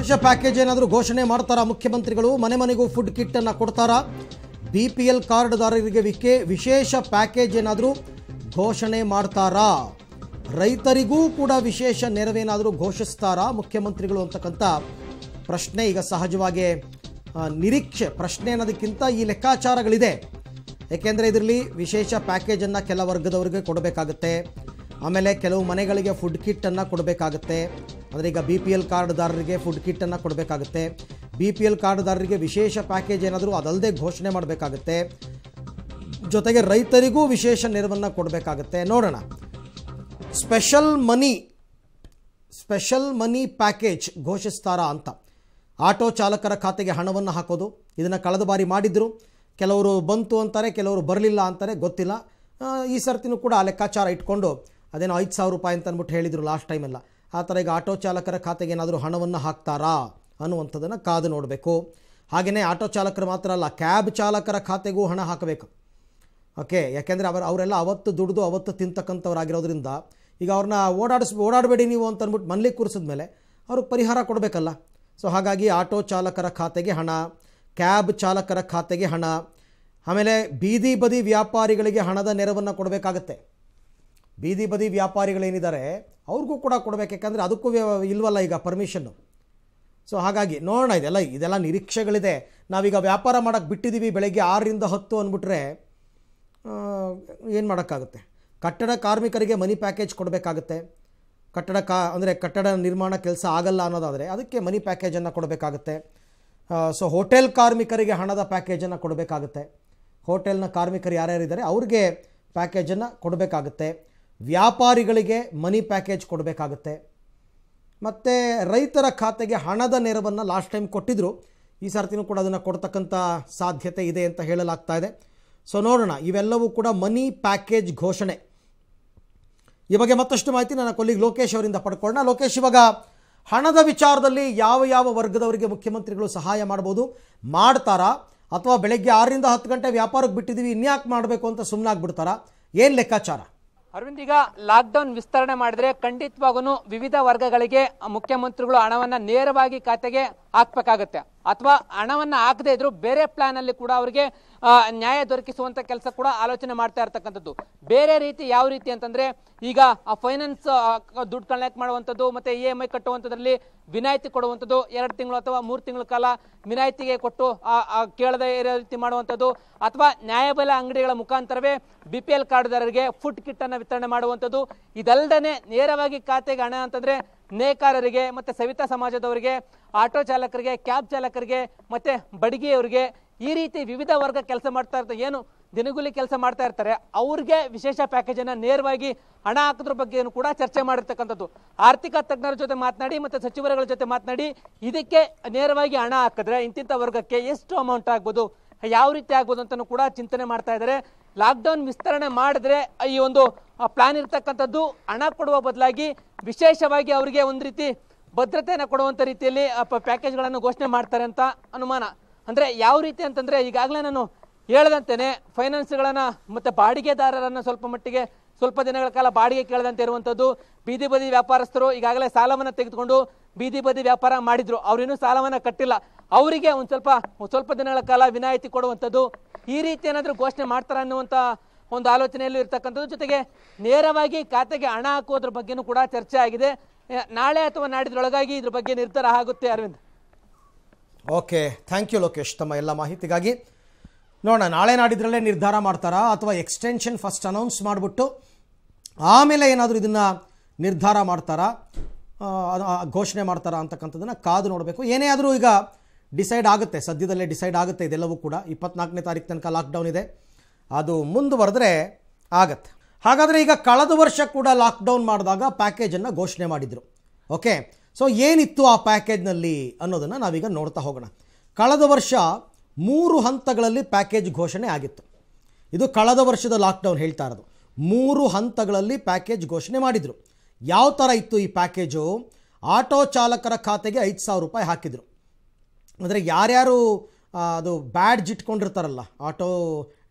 ವಿಶೇಷ ಪ್ಯಾಕೇಜ್ ಏನಾದರೂ ಘೋಷಣೆ ಮಾಡ್ತಾರಾ ಮುಖ್ಯಮಂತ್ರಿಗಳು ಮನೆ ಮನೆಗೂ ಫುಡ್ ಕಿಟ್ ಅನ್ನು ಕೊಡ್ತಾರಾ ಬಿ ಪಿ ಎಲ್ ಕಾರ್ಡ್ದಾರರಿಗೆ ವಿಕೆ ವಿಶೇಷ ಪ್ಯಾಕೇಜ್ ಏನಾದರೂ ಘೋಷಣೆ ಮಾಡ್ತಾರಾ ರೈತರಿಗೂ ಕೂಡ ವಿಶೇಷ ನೆರವೇನಾದರೂ ಘೋಷಿಸ್ತಾರಾ ಮುಖ್ಯಮಂತ್ರಿಗಳು ಅಂತಕ್ಕಂಥ ಪ್ರಶ್ನೆ ಈಗ ಸಹಜವಾಗಿ ನಿರೀಕ್ಷೆ ಪ್ರಶ್ನೆ ಅನ್ನೋದಕ್ಕಿಂತ ಈ ಲೆಕ್ಕಾಚಾರಗಳಿದೆ ಏಕೆಂದರೆ ಇದರಲ್ಲಿ ವಿಶೇಷ ಪ್ಯಾಕೇಜನ್ನು ಕೆಲ ವರ್ಗದವರಿಗೆ ಕೊಡಬೇಕಾಗುತ್ತೆ ಆಮೇಲೆ ಕೆಲವು ಮನೆಗಳಿಗೆ ಫುಡ್ ಕಿಟ್ಟನ್ನು ಕೊಡಬೇಕಾಗತ್ತೆ ಅಂದರೆ ಈಗ ಬಿ ಪಿ ಎಲ್ ಕಾರ್ಡ್ದಾರರಿಗೆ ಫುಡ್ ಕಿಟ್ಟನ್ನು ಕೊಡಬೇಕಾಗುತ್ತೆ ಬಿ ಪಿ ಎಲ್ ಕಾರ್ಡ್ದಾರರಿಗೆ ವಿಶೇಷ ಪ್ಯಾಕೇಜ್ ಏನಾದರೂ ಅದಲ್ಲದೆ ಘೋಷಣೆ ಮಾಡಬೇಕಾಗುತ್ತೆ ಜೊತೆಗೆ ರೈತರಿಗೂ ವಿಶೇಷ ನೆರವನ್ನು ಕೊಡಬೇಕಾಗುತ್ತೆ ನೋಡೋಣ special money special money package ಘೋಷಿಸ್ತಾರಾ ಅಂತ ಆಟೋ ಚಾಲಕರ ಖಾತೆಗೆ ಹಣವನ್ನು ಹಾಕೋದು ಇದನ್ನು ಕಳೆದ ಬಾರಿ ಮಾಡಿದ್ರು ಕೆಲವರು ಬಂತು ಅಂತಾರೆ ಕೆಲವರು ಬರಲಿಲ್ಲ ಅಂತಾರೆ ಗೊತ್ತಿಲ್ಲ ಈ ಸರ್ತಿನೂ ಕೂಡ ಲೆಕ್ಕಾಚಾರ ಇಟ್ಕೊಂಡು ಅದೇನೋ ಐದು ಸಾವಿರ ರೂಪಾಯಿ ಅಂತ ಅಂದ್ಬಿಟ್ಟು ಹೇಳಿದರು ಲಾಸ್ಟ್ ಟೈಮೆಲ್ಲ ಆ ಥರ ಈಗ ಆಟೋ ಚಾಲಕರ ಖಾತೆಗೆ ಏನಾದರೂ ಹಣವನ್ನು ಹಾಕ್ತಾರಾ ಅನ್ನುವಂಥದ್ದನ್ನು ಕಾದು ನೋಡಬೇಕು ಹಾಗೆಯೇ ಆಟೋ ಚಾಲಕರು ಮಾತ್ರ ಅಲ್ಲ ಕ್ಯಾಬ್ ಚಾಲಕರ ಖಾತೆಗೂ ಹಣ ಹಾಕಬೇಕು ಓಕೆ ಯಾಕೆಂದರೆ ಅವರು ಅವರೆಲ್ಲ ಅವತ್ತು ದುಡಿದು ಅವತ್ತು ತಿಂತಕ್ಕಂಥವ್ರಾಗಿರೋದ್ರಿಂದ ಈಗ ಅವ್ರನ್ನ ಓಡಾಡಿಸ್ ಓಡಾಡಬೇಡಿ ನೀವು ಅಂತ ಅಂದ್ಬಿಟ್ಟು ಮನೇಲಿ ಕೂರಿಸಿದ ಮೇಲೆ ಅವ್ರಿಗೆ ಪರಿಹಾರ ಕೊಡಬೇಕಲ್ಲ ಸೊ ಹಾಗಾಗಿ ಆಟೋ ಚಾಲಕರ ಖಾತೆಗೆ ಹಣ ಕ್ಯಾಬ್ ಚಾಲಕರ ಖಾತೆಗೆ ಹಣ ಆಮೇಲೆ ಬೀದಿ ಬದಿ ವ್ಯಾಪಾರಿಗಳಿಗೆ ಹಣದ ನೆರವನ್ನು ಕೊಡಬೇಕಾಗತ್ತೆ ಬೀದಿ ಬದಿ ವ್ಯಾಪಾರಿಗಳೇನಿದ್ದಾರೆ ಅವ್ರಿಗೂ ಕೂಡ ಕೊಡಬೇಕು ಯಾಕಂದರೆ ಅದಕ್ಕೂ ಇಲ್ವಲ್ಲ ಈಗ ಪರ್ಮಿಷನ್ನು ಸೊ ಹಾಗಾಗಿ ನೋಡೋಣ ಇದೆಲ್ಲ ಇದೆಲ್ಲ ನಿರೀಕ್ಷೆಗಳಿದೆ ನಾವೀಗ ವ್ಯಾಪಾರ ಮಾಡೋಕ್ಕೆ ಬಿಟ್ಟಿದ್ದೀವಿ ಬೆಳಗ್ಗೆ ಆರರಿಂದ ಹತ್ತು ಅಂದ್ಬಿಟ್ರೆ ಏನು ಮಾಡೋಕ್ಕಾಗುತ್ತೆ ಕಟ್ಟಡ ಕಾರ್ಮಿಕರಿಗೆ ಮನಿ ಪ್ಯಾಕೇಜ್ ಕೊಡಬೇಕಾಗುತ್ತೆ ಕಟ್ಟಡ ಕಾ ಅಂದರೆ ಕಟ್ಟಡ ನಿರ್ಮಾಣ ಕೆಲಸ ಆಗಲ್ಲ ಅನ್ನೋದಾದರೆ ಅದಕ್ಕೆ ಮನಿ ಪ್ಯಾಕೇಜನ್ನು ಕೊಡಬೇಕಾಗುತ್ತೆ ಸೊ ಹೋಟೆಲ್ ಕಾರ್ಮಿಕರಿಗೆ ಹಣದ ಪ್ಯಾಕೇಜನ್ನು ಕೊಡಬೇಕಾಗುತ್ತೆ ಹೋಟೆಲ್ನ ಕಾರ್ಮಿಕರು ಯಾರ್ಯಾರಿದ್ದಾರೆ ಅವ್ರಿಗೆ ಪ್ಯಾಕೇಜನ್ನು ಕೊಡಬೇಕಾಗುತ್ತೆ ವ್ಯಾಪಾರಿಗಳಿಗೆ ಮನಿ ಪ್ಯಾಕೇಜ್ ಕೊಡಬೇಕಾಗತ್ತೆ ಮತ್ತು ರೈತರ ಖಾತೆಗೆ ಹಣದ ನೆರವನ್ನು ಲಾಸ್ಟ್ ಟೈಮ್ ಕೊಟ್ಟಿದ್ದರು ಈ ಸರ್ತಿನೂ ಕೂಡ ಅದನ್ನು ಕೊಡ್ತಕ್ಕಂಥ ಸಾಧ್ಯತೆ ಇದೆ ಅಂತ ಹೇಳಲಾಗ್ತಾ ಇದೆ ಸೊ ನೋಡೋಣ ಇವೆಲ್ಲವೂ ಕೂಡ ಮನಿ ಪ್ಯಾಕೇಜ್ ಘೋಷಣೆ ಈ ಬಗ್ಗೆ ಮತ್ತಷ್ಟು ಮಾಹಿತಿ ನನ್ನ ಕೊಲ್ಲಿಗೆ ಲೋಕೇಶ್ ಅವರಿಂದ ಪಡ್ಕೊಳ್ಳೋಣ ಲೋಕೇಶ್ ಇವಾಗ ಹಣದ ವಿಚಾರದಲ್ಲಿ ಯಾವ ಯಾವ ವರ್ಗದವರಿಗೆ ಮುಖ್ಯಮಂತ್ರಿಗಳು ಸಹಾಯ ಮಾಡ್ಬೋದು ಮಾಡ್ತಾರಾ ಅಥವಾ ಬೆಳಗ್ಗೆ ಆರರಿಂದ ಹತ್ತು ಗಂಟೆ ವ್ಯಾಪಾರಕ್ಕೆ ಬಿಟ್ಟಿದ್ದೀವಿ ಇನ್ಯಾಕೆ ಮಾಡಬೇಕು ಅಂತ ಸುಮ್ಮನಾಗ್ಬಿಡ್ತಾರಾ ಏನು ಲೆಕ್ಕಾಚಾರ ಅರವಿಂದ್ ಈಗ ಲಾಕ್ಡೌನ್ ವಿಸ್ತರಣೆ ಮಾಡಿದ್ರೆ ಖಂಡಿತವಾಗೂ ವಿವಿಧ ವರ್ಗಗಳಿಗೆ ಮುಖ್ಯಮಂತ್ರಿಗಳು ಹಣವನ್ನು ನೇರವಾಗಿ ಖಾತೆಗೆ ಹಾಕ್ಬೇಕಾಗತ್ತೆ ಅಥವಾ ಹಣವನ್ನು ಹಾಕದೇ ಇದ್ರು ಬೇರೆ ಪ್ಲಾನ್ ಅಲ್ಲಿ ಕೂಡ ಅವರಿಗೆ ನ್ಯಾಯ ದೊರಕಿಸುವಂತ ಕೆಲಸ ಕೂಡ ಆಲೋಚನೆ ಮಾಡ್ತಾ ಇರ್ತಕ್ಕಂಥದ್ದು ಬೇರೆ ರೀತಿ ಯಾವ ರೀತಿ ಅಂತಂದ್ರೆ ಈಗ ಆ ಫೈನಾನ್ಸ್ ದುಡ್ಡು ಕಲೆಕ್ಟ್ ಮಾಡುವಂಥದ್ದು ಮತ್ತೆ ಇ ಎಮ್ ಐ ಕಟ್ಟುವಂಥದ್ರಲ್ಲಿ ವಿನಾಯಿತಿ ಕೊಡುವಂಥದ್ದು ಎರಡು ತಿಂಗಳು ಅಥವಾ ಮೂರು ತಿಂಗಳ ಕಾಲ ವಿನಾಯಿತಿಗೆ ಕೊಟ್ಟು ಕೇಳದೆ ಇರೋ ರೀತಿ ಮಾಡುವಂಥದ್ದು ಅಥವಾ ನ್ಯಾಯಬೆಲೆ ಅಂಗಡಿಗಳ ಮುಖಾಂತರವೇ ಬಿ ಪಿ ಎಲ್ ಕಾರ್ಡ್ದಾರರಿಗೆ ಫುಡ್ ಕಿಟ್ ಅನ್ನು ವಿತರಣೆ ಮಾಡುವಂಥದ್ದು ಇದಲ್ಲದೆ ನೇರವಾಗಿ ಖಾತೆಗೆ ಹಣ ಅಂತಂದ್ರೆ ನೇಕಾರರಿಗೆ ಮತ್ತು ಸವಿತಾ ಸಮಾಜದವರಿಗೆ ಆಟೋ ಚಾಲಕರಿಗೆ ಕ್ಯಾಬ್ ಚಾಲಕರಿಗೆ ಮತ್ತು ಬಡಿಗೆಯವರಿಗೆ ಈ ರೀತಿ ವಿವಿಧ ವರ್ಗ ಕೆಲಸ ಮಾಡ್ತಾ ಇರ್ತಾರೆ ಏನು ದಿನಗೂಲಿ ಕೆಲಸ ಮಾಡ್ತಾ ಇರ್ತಾರೆ ಅವ್ರಿಗೆ ವಿಶೇಷ ಪ್ಯಾಕೇಜನ್ನು ನೇರವಾಗಿ ಹಣ ಹಾಕೋದ್ರ ಬಗ್ಗೆಯೂ ಕೂಡ ಚರ್ಚೆ ಮಾಡಿರ್ತಕ್ಕಂಥದ್ದು ಆರ್ಥಿಕ ತಜ್ಞರ ಜೊತೆ ಮಾತನಾಡಿ ಮತ್ತು ಸಚಿವರುಗಳ ಜೊತೆ ಮಾತನಾಡಿ ಇದಕ್ಕೆ ನೇರವಾಗಿ ಹಣ ಹಾಕಿದ್ರೆ ಇಂತಿಂಥ ವರ್ಗಕ್ಕೆ ಎಷ್ಟು ಅಮೌಂಟ್ ಆಗ್ಬೋದು ಯಾವ ರೀತಿ ಆಗ್ಬೋದು ಅಂತಲೂ ಕೂಡ ಚಿಂತನೆ ಮಾಡ್ತಾ ಇದ್ದಾರೆ ಲಾಕ್ಡೌನ್ ವಿಸ್ತರಣೆ ಮಾಡಿದ್ರೆ ಈ ಒಂದು ಪ್ಲಾನ್ ಇರ್ತಕ್ಕಂಥದ್ದು ಹಣ ಕೊಡುವ ಬದಲಾಗಿ ವಿಶೇಷವಾಗಿ ಅವರಿಗೆ ಒಂದು ರೀತಿ ಭದ್ರತೆಯನ್ನು ಕೊಡುವಂಥ ರೀತಿಯಲ್ಲಿ ಪ್ಯಾಕೇಜ್ಗಳನ್ನು ಘೋಷಣೆ ಮಾಡ್ತಾರೆ ಅಂತ ಅನುಮಾನ ಅಂದರೆ ಯಾವ ರೀತಿ ಅಂತಂದರೆ ಈಗಾಗಲೇ ನಾನು ಹೇಳದಂತೆಯೇ ಫೈನಾನ್ಸ್ಗಳನ್ನು ಮತ್ತು ಬಾಡಿಗೆದಾರರನ್ನು ಸ್ವಲ್ಪ ಮಟ್ಟಿಗೆ ಸ್ವಲ್ಪ ದಿನಗಳ ಕಾಲ ಬಾಡಿಗೆ ಕೇಳದಂತೆ ಇರುವಂಥದ್ದು ಬೀದಿ ಬದಿ ವ್ಯಾಪಾರಸ್ಥರು ಈಗಾಗಲೇ ಸಾಲವನ್ನು ತೆಗೆದುಕೊಂಡು ಬೀದಿ ಬದಿ ವ್ಯಾಪಾರ ಮಾಡಿದರು ಅವರಿನ್ನೂ ಸಾಲವನ್ನು ಕಟ್ಟಿಲ್ಲ ಅವರಿಗೆ ಒಂದು ಸ್ವಲ್ಪ ಸ್ವಲ್ಪ ದಿನಗಳ ಕಾಲ ವಿನಾಯಿತಿ ಕೊಡುವಂಥದ್ದು ಈ ರೀತಿ ಏನಾದರೂ ಘೋಷಣೆ ಮಾಡ್ತಾರ ಅನ್ನುವಂಥ ಒಂದು ಆಲೋಚನೆಯಲ್ಲೂ ಇರ್ತಕ್ಕಂಥದ್ದು ಜೊತೆಗೆ ನೇರವಾಗಿ ಖಾತೆಗೆ ಹಣ ಹಾಕೋದ್ರ ಬಗ್ಗೆನೂ ಕೂಡ ಚರ್ಚೆ ಆಗಿದೆ ನಾಳೆ ಅಥವಾ ನಾಡಿದ್ರೊಳಗಾಗಿ ಇದ್ರ ಬಗ್ಗೆ ನಿರ್ಧಾರ ಆಗುತ್ತೆ Arvind okay thank you Lokesh ತಮ್ಮ ಎಲ್ಲ ಮಾಹಿತಿಗಾಗಿ ನೋಡೋಣ ನಾಳೆ ನಾಡಿದ್ರಲ್ಲೇ ನಿರ್ಧಾರ ಮಾಡ್ತಾರಾ ಅಥವಾ ಎಕ್ಸ್ಟೆನ್ಷನ್ ಫಸ್ಟ್ ಅನೌನ್ಸ್ ಮಾಡಿಬಿಟ್ಟು ಆಮೇಲೆ ಏನಾದರೂ ಇದನ್ನು ನಿರ್ಧಾರ ಮಾಡ್ತಾರಾ ಘೋಷಣೆ ಮಾಡ್ತಾರಾ ಅಂತಕ್ಕಂಥದನ್ನ ಕಾದು ನೋಡಬೇಕು ಏನೇ ಆದರೂ ಈಗ ಡಿಸೈಡ್ ಆಗುತ್ತೆ ಸದ್ಯದಲ್ಲೇ ಡಿಸೈಡ್ ಆಗುತ್ತೆ ಇದೆಲ್ಲವೂ ಕೂಡ ಇಪ್ಪತ್ನಾಲ್ಕನೇ ತಾರೀಕು ತನಕ ಲಾಕ್ಡೌನ್ ಇದೆ ಅದು ಮುಂದುವರೆದ್ರೆ ಆಗತ್ತೆ ಹಾಗಾದರೆ ಈಗ ಕಳೆದ ವರ್ಷ ಕೂಡ ಲಾಕ್ಡೌನ್ ಮಾಡಿದಾಗ ಪ್ಯಾಕೇಜನ್ನು ಘೋಷಣೆ ಮಾಡಿದರು ಓಕೆ ಸೊ ಏನಿತ್ತು ಆ ಪ್ಯಾಕೇಜ್ನಲ್ಲಿ ಅನ್ನೋದನ್ನು ನಾವೀಗ ನೋಡ್ತಾ ಹೋಗೋಣ ಕಳೆದ ವರ್ಷ ಮೂರು ಹಂತಗಳಲ್ಲಿ ಪ್ಯಾಕೇಜ್ ಘೋಷಣೆ ಆಗಿತ್ತು ಇದು ಕಳೆದ ವರ್ಷದ ಲಾಕ್ಡೌನ್ ಹೇಳ್ತಾ ಇರೋದು ಮೂರು ಹಂತಗಳಲ್ಲಿ ಪ್ಯಾಕೇಜ್ ಘೋಷಣೆ ಮಾಡಿದರು ಯಾವ ಥರ ಇತ್ತು ಈ ಪ್ಯಾಕೇಜು ಆಟೋ ಚಾಲಕರ ಖಾತೆಗೆ ಐದು ಸಾವಿರ ರೂಪಾಯಿ ಹಾಕಿದರು ಅಂದರೆ ಯಾರ್ಯಾರು ಅದು ಬ್ಯಾಡ್ಜ್ ಇಟ್ಕೊಂಡಿರ್ತಾರಲ್ಲ ಆಟೋ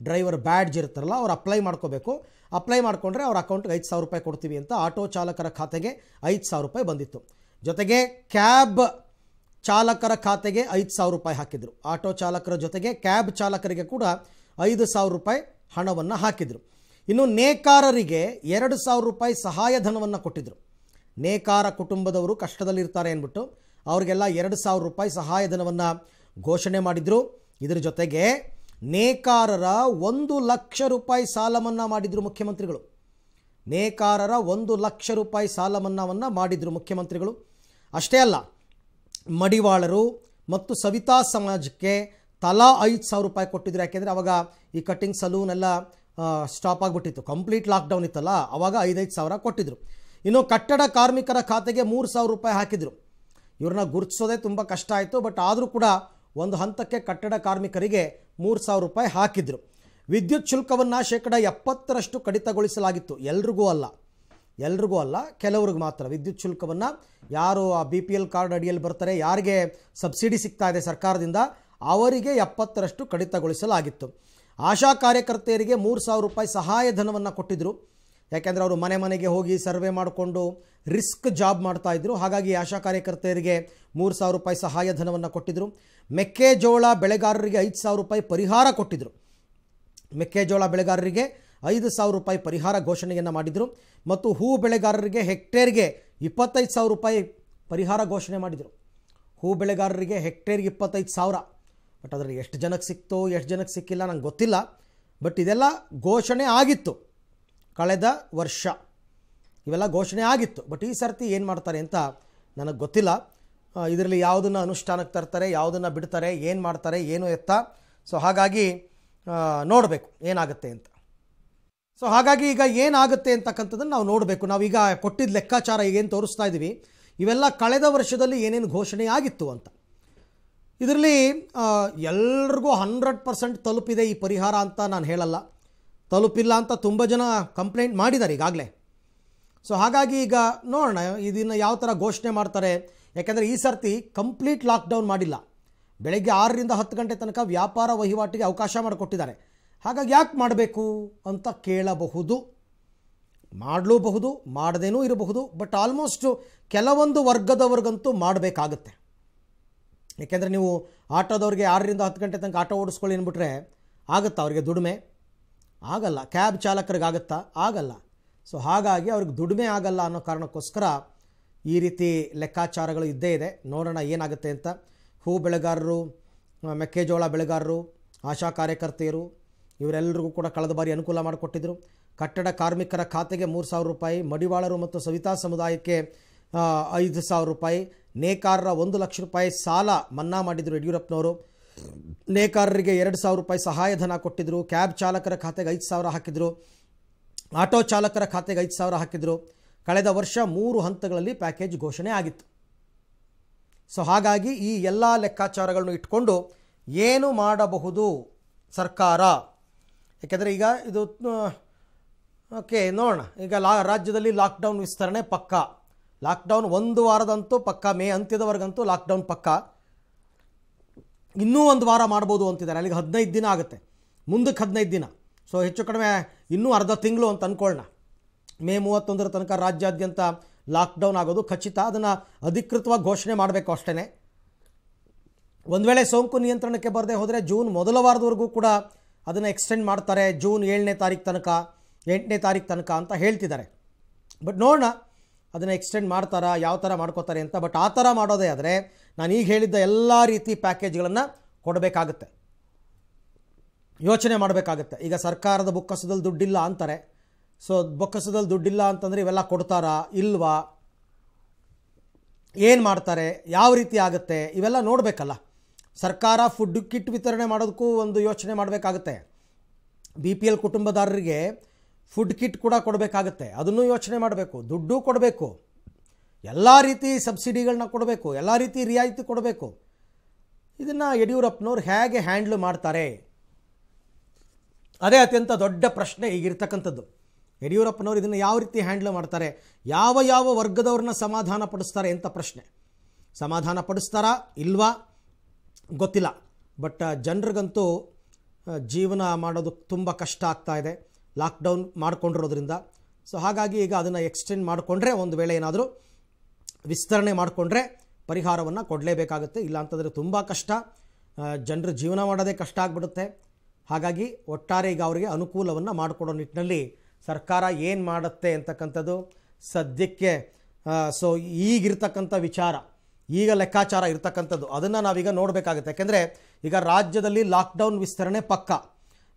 ಡ್ರೈವರ್ ಬ್ಯಾಡ್ಜ್ ಇರ್ತಾರಲ್ಲ ಅವ್ರು ಅಪ್ಲೈ ಮಾಡ್ಕೋಬೇಕು ಅಪ್ಲೈ ಮಾಡಿಕೊಂಡ್ರೆ ಅವ್ರ ಅಕೌಂಟ್ಗೆ ಐದು ಸಾವಿರ ರೂಪಾಯಿ ಕೊಡ್ತೀವಿ ಅಂತ ಆಟೋ ಚಾಲಕರ ಖಾತೆಗೆ ಐದು ಸಾವಿರ ರೂಪಾಯಿ ಬಂದಿತ್ತು ಜೊತೆಗೆ ಕ್ಯಾಬ್ ಚಾಲಕರ ಖಾತೆಗೆ ಐದು ಸಾವಿರ ರೂಪಾಯಿ ಹಾಕಿದರು ಆಟೋ ಚಾಲಕರ ಜೊತೆಗೆ ಕ್ಯಾಬ್ ಚಾಲಕರಿಗೆ ಕೂಡ ಐದು ಸಾವಿರ ರೂಪಾಯಿ ಹಣವನ್ನು ಹಾಕಿದರು ಇನ್ನು ನೇಕಾರರಿಗೆ ಎರಡು ಸಾವಿರ ರೂಪಾಯಿ ಸಹಾಯಧನವನ್ನು ಕೊಟ್ಟಿದ್ದರು ನೇಕಾರ ಕುಟುಂಬದವರು ಕಷ್ಟದಲ್ಲಿರ್ತಾರೆ ಅಂದ್ಬಿಟ್ಟು ಅವರಿಗೆಲ್ಲ ಎರಡು ಸಾವಿರ ರೂಪಾಯಿ ಸಹಾಯಧನವನ್ನು ಘೋಷಣೆ ಮಾಡಿದರು ಇದರ ಜೊತೆಗೆ ನೇಕಾರರ ಒಂದು ಲಕ್ಷ ರೂಪಾಯಿ ಸಾಲ ಮನ್ನಾ ಮಾಡಿದರು ಮುಖ್ಯಮಂತ್ರಿಗಳು ನೇಕಾರರ ಒಂದು ಲಕ್ಷ ರೂಪಾಯಿ ಸಾಲ ಮನ್ನಾವನ್ನು ಮಾಡಿದರು ಮುಖ್ಯಮಂತ್ರಿಗಳು ಅಷ್ಟೇ ಅಲ್ಲ ಮಡಿವಾಳರು ಮತ್ತು ಸವಿತಾ ಸಮಾಜಕ್ಕೆ ತಲಾ ಐದು ಸಾವಿರ ರೂಪಾಯಿ ಕೊಟ್ಟಿದ್ರು ಯಾಕೆಂದರೆ ಅವಾಗ ಈ ಕಟ್ಟಿಂಗ್ ಸಲೂನ್ ಎಲ್ಲ ಸ್ಟಾಪ್ ಆಗಿಬಿಟ್ಟಿತ್ತು ಕಂಪ್ಲೀಟ್ ಲಾಕ್ಡೌನ್ ಇತ್ತಲ್ಲ ಅವಾಗ ಐದೈದು ಸಾವಿರ ಕೊಟ್ಟಿದ್ರು ಇನ್ನು ಕಟ್ಟಡ ಕಾರ್ಮಿಕರ ಖಾತೆಗೆ ಮೂರು ಸಾವಿರ ರೂಪಾಯಿ ಹಾಕಿದರು ಇವ್ರನ್ನ ಗುರುತಿಸೋದೇ ತುಂಬ ಕಷ್ಟ ಆಯಿತು ಬಟ್ ಆದರೂ ಕೂಡ ಒಂದು ಹಂತಕ್ಕೆ ಕಟ್ಟಡ ಕಾರ್ಮಿಕರಿಗೆ ಮೂರು ಸಾವಿರ ರೂಪಾಯಿ ಹಾಕಿದರು ವಿದ್ಯುತ್ ಶುಲ್ಕವನ್ನು ಶೇಕಡ ಎಪ್ಪತ್ತರಷ್ಟು ಕಡಿತಗೊಳಿಸಲಾಗಿತ್ತು ಎಲ್ರಿಗೂ ಅಲ್ಲ ಎಲ್ರಿಗೂ ಅಲ್ಲ ಕೆಲವ್ರಿಗೆ ಮಾತ್ರ ವಿದ್ಯುತ್ ಶುಲ್ಕವನ್ನು ಯಾರು ಆ ಬಿ ಪಿ ಎಲ್ ಕಾರ್ಡ್ ಅಡಿಯಲ್ಲಿ ಬರ್ತಾರೆ ಯಾರಿಗೆ ಸಬ್ಸಿಡಿ ಸಿಗ್ತಾ ಇದೆ ಸರ್ಕಾರದಿಂದ ಅವರಿಗೆ ಎಪ್ಪತ್ತರಷ್ಟು ಕಡಿತಗೊಳಿಸಲಾಗಿತ್ತು ಆಶಾ ಕಾರ್ಯಕರ್ತೆಯರಿಗೆ ಮೂರು ಸಾವಿರ ರೂಪಾಯಿ ಸಹಾಯಧನವನ್ನು ಕೊಟ್ಟಿದ್ದರು ಯಾಕೆಂದರೆ ಅವರು ಮನೆ ಮನೆಗೆ ಹೋಗಿ ಸರ್ವೆ ಮಾಡಿಕೊಂಡು ರಿಸ್ಕ್ ಜಾಬ್ ಮಾಡ್ತಾಯಿದ್ರು ಹಾಗಾಗಿ ಆಶಾ ಕಾರ್ಯಕರ್ತೆಯರಿಗೆ ಮೂರು ಸಾವಿರ ರೂಪಾಯಿ ಸಹಾಯಧನವನ್ನು ಕೊಟ್ಟಿದ್ದರು ಮೆಕ್ಕೆಜೋಳ ಬೆಳೆಗಾರರಿಗೆ ಐದು ಸಾವಿರ ರೂಪಾಯಿ ಪರಿಹಾರ ಕೊಟ್ಟಿದ್ದರು ಮೆಕ್ಕೆಜೋಳ ಬೆಳೆಗಾರರಿಗೆ ಐದು ಸಾವಿರ ರೂಪಾಯಿ ಪರಿಹಾರ ಘೋಷಣೆಯನ್ನು ಮಾಡಿದರು ಮತ್ತು ಹೂ ಬೆಳೆಗಾರರಿಗೆ ಹೆಕ್ಟೇರ್ಗೆ ಇಪ್ಪತ್ತೈದು ಸಾವಿರ ರೂಪಾಯಿ ಪರಿಹಾರ ಘೋಷಣೆ ಮಾಡಿದರು ಹೂ ಬೆಳೆಗಾರರಿಗೆ ಹೆಕ್ಟೇರ್ಗೆ ಇಪ್ಪತ್ತೈದು ಸಾವಿರ ಬಟ್ ಅದರಲ್ಲಿ ಎಷ್ಟು ಜನಕ್ಕೆ ಸಿಕ್ತೋ ಎಷ್ಟು ಜನಕ್ಕೆ ಸಿಕ್ಕಿಲ್ಲ ನಂಗೆ ಗೊತ್ತಿಲ್ಲ ಬಟ್ ಇದೆಲ್ಲ ಘೋಷಣೆ ಆಗಿತ್ತು ಕಳೆದ ವರ್ಷ ಇವೆಲ್ಲ ಘೋಷಣೆ ಆಗಿತ್ತು ಬಟ್ ಈ ಸರ್ತಿ ಏನು ಮಾಡ್ತಾರೆ ಅಂತ ನನಗೆ ಗೊತ್ತಿಲ್ಲ ಇದರಲ್ಲಿ ಯಾವುದನ್ನು ಅನುಷ್ಠಾನಕ್ಕೆ ತರ್ತಾರೆ ಯಾವುದನ್ನು ಬಿಡ್ತಾರೆ ಏನು ಮಾಡ್ತಾರೆ ಏನು ಎತ್ತ ಸೊ ಹಾಗಾಗಿ ನೋಡಬೇಕು ಏನಾಗುತ್ತೆ ಅಂತ ಸೊ ಹಾಗಾಗಿ ಈಗ ಏನಾಗುತ್ತೆ ಅಂತಕ್ಕಂಥದ್ದನ್ನು ನಾವು ನೋಡಬೇಕು ನಾವೀಗ ಕೊಟ್ಟಿದ್ದ ಲೆಕ್ಕಾಚಾರ ಈಗೇನು ತೋರಿಸ್ತಾ ಇದ್ದೀವಿ ಇವೆಲ್ಲ ಕಳೆದ ವರ್ಷದಲ್ಲಿ ಏನೇನು ಘೋಷಣೆ ಆಗಿತ್ತು ಅಂತ ಇದರಲ್ಲಿ ಎಲ್ರಿಗೂ ಹಂಡ್ರೆಡ್ ಪರ್ಸೆಂಟ್ ತಲುಪಿದೆ ಈ ಪರಿಹಾರ ಅಂತ ನಾನು ಹೇಳಲ್ಲ ತಲುಪಿಲ್ಲ ಅಂತ ತುಂಬ ಜನ ಕಂಪ್ಲೇಂಟ್ ಮಾಡಿದ್ದಾರೆ ಈಗಾಗಲೇ ಸೊ ಹಾಗಾಗಿ ಈಗ ನೋಡೋಣ ಇದನ್ನು ಯಾವ ಥರ ಘೋಷಣೆ ಮಾಡ್ತಾರೆ ಯಾಕೆಂದರೆ ಈ ಸರ್ತಿ ಕಂಪ್ಲೀಟ್ ಲಾಕ್ಡೌನ್ ಮಾಡಿಲ್ಲ ಬೆಳಗ್ಗೆ ಆರರಿಂದ ಹತ್ತು ಗಂಟೆ ತನಕ ವ್ಯಾಪಾರ ವಹಿವಾಟಿಗೆ ಅವಕಾಶ ಮಾಡಿಕೊಟ್ಟಿದ್ದಾರೆ ಹಾಗಾಗಿ ಯಾಕೆ ಮಾಡಬೇಕು ಅಂತ ಕೇಳಬಹುದು ಮಾಡಲೂಬಹುದು ಮಾಡದೇನೂ ಇರಬಹುದು ಬಟ್ ಆಲ್ಮೋಸ್ಟು ಕೆಲವೊಂದು ವರ್ಗದವ್ರಿಗಂತೂ ಮಾಡಬೇಕಾಗತ್ತೆ ಏಕೆಂದರೆ ನೀವು ಆಟೋದವ್ರಿಗೆ ಆರರಿಂದ ಹತ್ತು ಗಂಟೆ ತನಕ ಆಟೋ ಓಡಿಸ್ಕೊಳ್ಳಿ ಅಂದ್ಬಿಟ್ರೆ ಆಗುತ್ತಾ ಅವರಿಗೆ ದುಡಿಮೆ ಆಗಲ್ಲ ಕ್ಯಾಬ್ ಚಾಲಕರಿಗಾಗತ್ತಾ ಆಗಲ್ಲ ಸೊ ಹಾಗಾಗಿ ಅವ್ರಿಗೆ ದುಡಿಮೆ ಆಗಲ್ಲ ಅನ್ನೋ ಕಾರಣಕ್ಕೋಸ್ಕರ ಈ ರೀತಿ ಲೆಕ್ಕಾಚಾರಗಳು ಇದ್ದೇ ಇದೆ ನೋಡೋಣ ಏನಾಗುತ್ತೆ ಅಂತ ಹೂ ಬೆಳೆಗಾರರು ಮೆಕ್ಕೆಜೋಳ ಬೆಳೆಗಾರರು ಆಶಾ ಕಾರ್ಯಕರ್ತೆಯರು ಇವರೆಲ್ಲರಿಗೂ ಕೂಡ ಕಳೆದ ಬಾರಿ ಅನುಕೂಲ ಮಾಡಿಕೊಟ್ಟಿದ್ದರು ಕಟ್ಟಡ ಕಾರ್ಮಿಕರ ಖಾತೆಗೆ ಮೂರು ಸಾವಿರ ರೂಪಾಯಿ ಮಡಿವಾಳರು ಮತ್ತು ಸವಿತಾ ಸಮುದಾಯಕ್ಕೆ ಐದು ಸಾವಿರ ರೂಪಾಯಿ ನೇಕಾರರ ಒಂದು ಲಕ್ಷ ರೂಪಾಯಿ ಸಾಲ ಮನ್ನಾ ಮಾಡಿದರು ಯಡಿಯೂರಪ್ಪನವರು ನೇಕಾರರಿಗೆ ಎರಡು ಸಾವಿರ ರೂಪಾಯಿ ಸಹಾಯಧನ ಕೊಟ್ಟಿದ್ದರು ಕ್ಯಾಬ್ ಚಾಲಕರ ಖಾತೆಗೆ ಐದು ಸಾವಿರ ಹಾಕಿದರು ಆಟೋ ಚಾಲಕರ ಖಾತೆಗೆ ಐದು ಸಾವಿರ ಹಾಕಿದರು ಕಳೆದ ವರ್ಷ ಮೂರು ಹಂತಗಳಲ್ಲಿ ಪ್ಯಾಕೇಜ್ ಘೋಷಣೆ ಆಗಿತ್ತು ಸೊ ಹಾಗಾಗಿ ಈ ಎಲ್ಲ ಲೆಕ್ಕಾಚಾರಗಳನ್ನು ಇಟ್ಕೊಂಡು ಏನು ಮಾಡಬಹುದು ಸರ್ಕಾರ ಯಾಕೆಂದರೆ ಈಗ ಇದು ಓಕೆ ನೋಡೋಣ ಈಗ ಲಾ ರಾಜ್ಯದಲ್ಲಿ ಲಾಕ್ಡೌನ್ ವಿಸ್ತರಣೆ ಪಕ್ಕಾ ಲಾಕ್ಡೌನ್ ಒಂದು ವಾರದಂತೂ ಪಕ್ಕಾ ಮೇ ಅಂತ್ಯದವರೆಗಂತೂ ಲಾಕ್ಡೌನ್ ಪಕ್ಕಾ ಇನ್ನೂ ಒಂದು ವಾರ ಮಾಡ್ಬೋದು ಅಂತಿದ್ದಾರೆ ಅಲ್ಲಿಗೆ ಹದಿನೈದು ದಿನ ಆಗುತ್ತೆ ಮುಂದಕ್ಕೆ ಹದಿನೈದು ದಿನ ಸೊ ಹೆಚ್ಚು ಕಡಿಮೆ ಇನ್ನೂ ಅರ್ಧ ತಿಂಗಳು ಅಂತ ಅಂದ್ಕೊಳ್ಳೋಣ ಮೇ ಮೂವತ್ತೊಂದರ ತನಕ ರಾಜ್ಯಾದ್ಯಂತ ಲಾಕ್ಡೌನ್ ಆಗೋದು ಖಚಿತ ಅದನ್ನು ಅಧಿಕೃತವಾಗಿ ಘೋಷಣೆ ಮಾಡಬೇಕು ಅಷ್ಟೇ ಒಂದು ವೇಳೆ ಸೋಂಕು ನಿಯಂತ್ರಣಕ್ಕೆ ಬರದೆ ಹೋದರೆ ಜೂನ್ ಮೊದಲ ವಾರದವರೆಗೂ ಕೂಡ ಅದನ್ನು ಎಕ್ಸ್ಟೆಂಡ್ ಮಾಡ್ತಾರೆ ಜೂನ್ ಏಳನೇ ತಾರೀಕು ತನಕ ಎಂಟನೇ ತಾರೀಕು ತನಕ ಅಂತ ಹೇಳ್ತಿದ್ದಾರೆ ಬಟ್ ನೋಡೋಣ ಅದನ್ನು ಎಕ್ಸ್ಟೆಂಡ್ ಮಾಡ್ತಾರಾ ಯಾವ ಥರ ಮಾಡ್ಕೋತಾರೆ ಅಂತ ಬಟ್ ಆ ಥರ ಮಾಡೋದೇ ಆದರೆ ನಾನು ಈಗ ಹೇಳಿದ್ದ ಎಲ್ಲ ರೀತಿ ಪ್ಯಾಕೇಜ್ಗಳನ್ನು ಕೊಡಬೇಕಾಗುತ್ತೆ ಯೋಚನೆ ಮಾಡಬೇಕಾಗುತ್ತೆ ಈಗ ಸರ್ಕಾರದ ಬೊಕ್ಕಸದಲ್ಲಿ ದುಡ್ಡಿಲ್ಲ ಅಂತಾರೆ ಸೊ ಬೊಕ್ಕಸದಲ್ಲಿ ದುಡ್ಡಿಲ್ಲ ಅಂತಂದರೆ ಇವೆಲ್ಲ ಕೊಡ್ತಾರಾ ಇಲ್ವಾ ಏನು ಮಾಡ್ತಾರೆ ಯಾವ ರೀತಿ ಆಗುತ್ತೆ ಇವೆಲ್ಲ ನೋಡಬೇಕಲ್ಲ ಸರ್ಕಾರ ಫುಡ್ ಕಿಟ್ ವಿತರಣೆ ಮಾಡೋದಕ್ಕೂ ಒಂದು ಯೋಚನೆ ಮಾಡಬೇಕಾಗುತ್ತೆ ಬಿ ಪಿ ಎಲ್ ಕುಟುಂಬದಾರರಿಗೆ ಫುಡ್ ಕಿಟ್ ಕೂಡ ಕೊಡಬೇಕಾಗತ್ತೆ ಅದನ್ನು ಯೋಚನೆ ಮಾಡಬೇಕು ದುಡ್ಡು ಕೊಡಬೇಕು ಎಲ್ಲ ರೀತಿ ಸಬ್ಸಿಡಿಗಳನ್ನ ಕೊಡಬೇಕು ಎಲ್ಲ ರೀತಿ ರಿಯಾಯಿತಿ ಕೊಡಬೇಕು ಇದನ್ನು ಯಡಿಯೂರಪ್ಪನವ್ರು ಹೇಗೆ ಹ್ಯಾಂಡ್ಲ್ ಮಾಡ್ತಾರೆ ಅದೇ ಅತ್ಯಂತ ದೊಡ್ಡ ಪ್ರಶ್ನೆ ಈಗಿರ್ತಕ್ಕಂಥದ್ದು ಯಡಿಯೂರಪ್ಪನವ್ರು ಇದನ್ನು ಯಾವ ರೀತಿ ಹ್ಯಾಂಡ್ಲ್ ಮಾಡ್ತಾರೆ ಯಾವ ಯಾವ ವರ್ಗದವ್ರನ್ನ ಸಮಾಧಾನ ಪಡಿಸ್ತಾರೆ ಅಂತ ಪ್ರಶ್ನೆ ಸಮಾಧಾನ ಪಡಿಸ್ತಾರಾ ಇಲ್ವಾ ಗೊತ್ತಿಲ್ಲ ಬಟ್ ಜನರಿಗಂತೂ ಜೀವನ ಮಾಡೋದು ತುಂಬ ಕಷ್ಟ ಆಗ್ತಾ ಇದೆ ಲಾಕ್ಡೌನ್ ಮಾಡಿಕೊಂಡಿರೋದ್ರಿಂದ ಸೊ ಹಾಗಾಗಿ ಈಗ ಅದನ್ನು ಎಕ್ಸ್ಟೆಂಡ್ ಮಾಡಿಕೊಂಡ್ರೆ ಒಂದು ವೇಳೆ ಏನಾದರೂ ವಿಸ್ತರಣೆ ಮಾಡಿಕೊಂಡ್ರೆ ಪರಿಹಾರವನ್ನು ಕೊಡಲೇಬೇಕಾಗುತ್ತೆ ಇಲ್ಲ ಅಂತಂದರೆ ತುಂಬ ಕಷ್ಟ ಜನರು ಜೀವನ ಮಾಡೋದೇ ಕಷ್ಟ ಆಗಿಬಿಡುತ್ತೆ ಹಾಗಾಗಿ ಒಟ್ಟಾರೆ ಈಗ ಅವರಿಗೆ ಅನುಕೂಲವನ್ನು ಮಾಡಿಕೊಡೋ ನಿಟ್ಟಿನಲ್ಲಿ ಸರ್ಕಾರ ಏನು ಮಾಡುತ್ತೆ ಅಂತಕ್ಕಂಥದ್ದು ಸದ್ಯಕ್ಕೆ ಸೊ ಈಗಿರ್ತಕ್ಕಂಥ ವಿಚಾರ ಈಗ ಲೆಕ್ಕಾಚಾರ ಇರ್ತಕ್ಕಂಥದ್ದು ಅದನ್ನು ನಾವೀಗ ನೋಡಬೇಕಾಗುತ್ತೆ ಯಾಕೆಂದರೆ ಈಗ ರಾಜ್ಯದಲ್ಲಿ ಲಾಕ್ಡೌನ್ ವಿಸ್ತರಣೆ ಪಕ್ಕ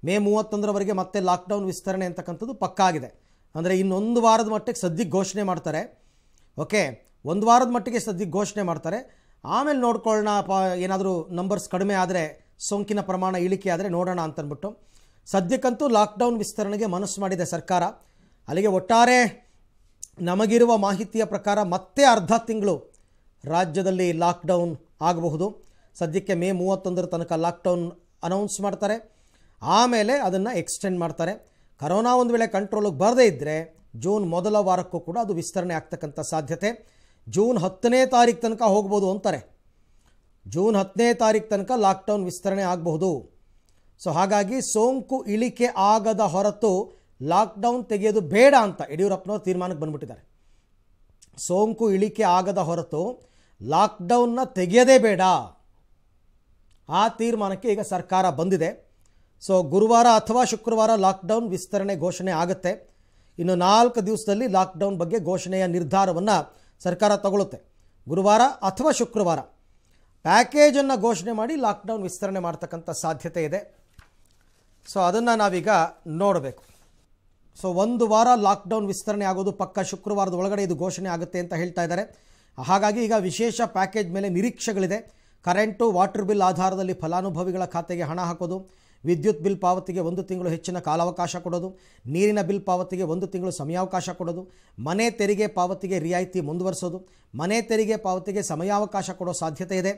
ಮೇ ಮೂವತ್ತೊಂದರವರೆಗೆ ಮತ್ತೆ ಲಾಕ್ಡೌನ್ ವಿಸ್ತರಣೆ ಅಂತಕ್ಕಂಥದ್ದು ಪಕ್ಕ ಆಗಿದೆ ಅಂದರೆ ಇನ್ನೊಂದು ವಾರದ ಮಟ್ಟಿಗೆ ಸದ್ಯಕ್ಕೆ ಘೋಷಣೆ ಮಾಡ್ತಾರೆ ಓಕೆ ಒಂದು ವಾರದ ಮಟ್ಟಿಗೆ ಸದ್ಯಕ್ಕೆ ಘೋಷಣೆ ಮಾಡ್ತಾರೆ ಆಮೇಲೆ ನೋಡ್ಕೊಳ್ಳೋಣ ಪ ಏನಾದರೂ ನಂಬರ್ಸ್ ಕಡಿಮೆ ಆದರೆ ಸೋಂಕಿನ ಪ್ರಮಾಣ ಇಳಿಕೆ ಆದರೆ ನೋಡೋಣ ಅಂತನ್ಬಿಟ್ಟು ಸದ್ಯಕ್ಕಂತೂ ಲಾಕ್ಡೌನ್ ವಿಸ್ತರಣೆಗೆ ಮನಸ್ಸು ಮಾಡಿದೆ ಸರ್ಕಾರ ಅಲ್ಲಿಗೆ ಒಟ್ಟಾರೆ ನಮಗಿರುವ ಮಾಹಿತಿಯ ಪ್ರಕಾರ ಮತ್ತೆ ಅರ್ಧ ತಿಂಗಳು ರಾಜ್ಯದಲ್ಲಿ ಲಾಕ್ಡೌನ್ ಆಗಬಹುದು ಸದ್ಯಕ್ಕೆ ಮೇ ಮೂವತ್ತೊಂದರ ತನಕ ಲಾಕ್ಡೌನ್ ಅನೌನ್ಸ್ ಮಾಡ್ತಾರೆ ಆಮೇಲೆ ಅದನ್ನು ಎಕ್ಸ್ಟೆಂಡ್ ಮಾಡ್ತಾರೆ ಕರೋನಾ ಒಂದು ವೇಳೆ ಕಂಟ್ರೋಲಿಗೆ ಬರದೇ ಇದ್ದರೆ ಜೂನ್ ಮೊದಲ ವಾರಕ್ಕೂ ಕೂಡ ಅದು ವಿಸ್ತರಣೆ ಆಗ್ತಕ್ಕಂಥ ಸಾಧ್ಯತೆ ಜೂನ್ ಹತ್ತನೇ ತಾರೀಕು ತನಕ ಹೋಗ್ಬೋದು ಅಂತಾರೆ ಜೂನ್ ಹತ್ತನೇ ತಾರೀಕು ತನಕ ಲಾಕ್ಡೌನ್ ವಿಸ್ತರಣೆ ಆಗಬಹುದು ಸೊ ಹಾಗಾಗಿ ಸೋಂಕು ಇಳಿಕೆ ಆಗದ ಹೊರತು ಲಾಕ್ಡೌನ್ ತೆಗೆಯೋದು ಬೇಡ ಅಂತ ಯಡಿಯೂರಪ್ಪನವರು ತೀರ್ಮಾನಕ್ಕೆ ಬಂದುಬಿಟ್ಟಿದ್ದಾರೆ ಸೋಂಕು ಇಳಿಕೆ ಆಗದ ಹೊರತು ಲಾಕ್ಡೌನ್ನ ತೆಗೆಯದೇ ಬೇಡ ಆ ತೀರ್ಮಾನಕ್ಕೆ ಈಗ ಸರ್ಕಾರ ಬಂದಿದೆ ಸೊ ಗುರುವಾರ ಅಥವಾ ಶುಕ್ರವಾರ ಲಾಕ್ಡೌನ್ ವಿಸ್ತರಣೆ ಘೋಷಣೆ ಆಗುತ್ತೆ ಇನ್ನು ನಾಲ್ಕು ದಿವಸದಲ್ಲಿ ಲಾಕ್ಡೌನ್ ಬಗ್ಗೆ ಘೋಷಣೆಯ ನಿರ್ಧಾರವನ್ನು ಸರ್ಕಾರ ತಗೊಳ್ಳುತ್ತೆ ಗುರುವಾರ ಅಥವಾ ಶುಕ್ರವಾರ ಪ್ಯಾಕೇಜನ್ನು ಘೋಷಣೆ ಮಾಡಿ ಲಾಕ್ಡೌನ್ ವಿಸ್ತರಣೆ ಮಾಡ್ತಕ್ಕಂಥ ಸಾಧ್ಯತೆ ಇದೆ ಸೊ ಅದನ್ನು ನಾವೀಗ ನೋಡಬೇಕು ಸೊ ಒಂದು ವಾರ ಲಾಕ್ಡೌನ್ ವಿಸ್ತರಣೆ ಆಗೋದು ಪಕ್ಕ ಶುಕ್ರವಾರದ ಒಳಗಡೆ ಇದು ಘೋಷಣೆ ಆಗುತ್ತೆ ಅಂತ ಹೇಳ್ತಾ ಇದ್ದಾರೆ ಹಾಗಾಗಿ ಈಗ ವಿಶೇಷ ಪ್ಯಾಕೇಜ್ ಮೇಲೆ ನಿರೀಕ್ಷೆಗಳಿದೆ ಕರೆಂಟು ವಾಟರ್ ಬಿಲ್ ಆಧಾರದಲ್ಲಿ ಫಲಾನುಭವಿಗಳ ಖಾತೆಗೆ ಹಣ ಹಾಕೋದು ವಿದ್ಯುತ್ ಬಿಲ್ ಪಾವತಿಗೆ ಒಂದು ತಿಂಗಳು ಹೆಚ್ಚಿನ ಕಾಲಾವಕಾಶ ಕೊಡೋದು ನೀರಿನ ಬಿಲ್ ಪಾವತಿಗೆ ಒಂದು ತಿಂಗಳು ಸಮಯಾವಕಾಶ ಕೊಡೋದು ಮನೆ ತೆರಿಗೆ ಪಾವತಿಗೆ ರಿಯಾಯಿತಿ ಮುಂದುವರಿಸೋದು ಮನೆ ತೆರಿಗೆ ಪಾವತಿಗೆ ಸಮಯಾವಕಾಶ ಕೊಡೋ ಸಾಧ್ಯತೆ ಇದೆ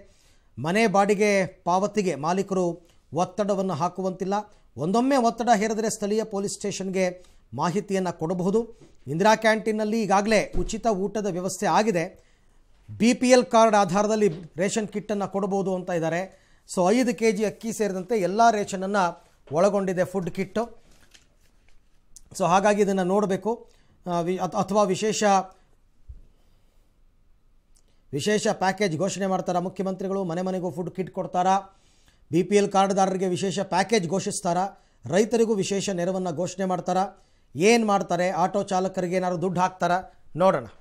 ಮನೆ ಬಾಡಿಗೆ ಪಾವತಿಗೆ ಮಾಲೀಕರು ಒತ್ತಡವನ್ನು ಹಾಕುವಂತಿಲ್ಲ ಒಂದೊಮ್ಮೆ ಒತ್ತಡ ಹೇರಿದರೆ ಸ್ಥಳೀಯ ಪೊಲೀಸ್ ಸ್ಟೇಷನ್ಗೆ ಮಾಹಿತಿಯನ್ನು ಕೊಡಬಹುದು ಇಂದಿರಾ ಕ್ಯಾಂಟೀನಲ್ಲಿ ಈಗಾಗಲೇ ಉಚಿತ ಊಟದ ವ್ಯವಸ್ಥೆ ಆಗಿದೆ ಬಿ ಪಿ ಎಲ್ ಕಾರ್ಡ್ ಆಧಾರದಲ್ಲಿ ರೇಷನ್ ಕಿಟ್ಟನ್ನು ಕೊಡಬಹುದು ಅಂತ ಇದ್ದಾರೆ ಸೊ ಐದು ಕೆ ಜಿ ಅಕ್ಕಿ ಸೇರಿದಂತೆ ಎಲ್ಲ ರೇಷನನ್ನು ಒಳಗೊಂಡಿದೆ ಫುಡ್ ಕಿಟ್ಟು ಸೊ ಹಾಗಾಗಿ ಇದನ್ನು ನೋಡಬೇಕು ಅಥವಾ ವಿಶೇಷ ವಿಶೇಷ ಪ್ಯಾಕೇಜ್ ಘೋಷಣೆ ಮಾಡ್ತಾರೆ ಮುಖ್ಯಮಂತ್ರಿಗಳು ಮನೆ ಮನೆಗೂ ಫುಡ್ ಕಿಟ್ ಕೊಡ್ತಾರಾ ಬಿ ಪಿ ಎಲ್ ಕಾರ್ಡ್ದಾರರಿಗೆ ವಿಶೇಷ ಪ್ಯಾಕೇಜ್ ಘೋಷಿಸ್ತಾರಾ ರೈತರಿಗೂ ವಿಶೇಷ ನೆರವನ್ನು ಘೋಷಣೆ ಮಾಡ್ತಾರಾ ಏನು ಮಾಡ್ತಾರೆ ಆಟೋ ಚಾಲಕರಿಗೆ ಏನಾದ್ರು ದುಡ್ಡು ಹಾಕ್ತಾರೆ ನೋಡೋಣ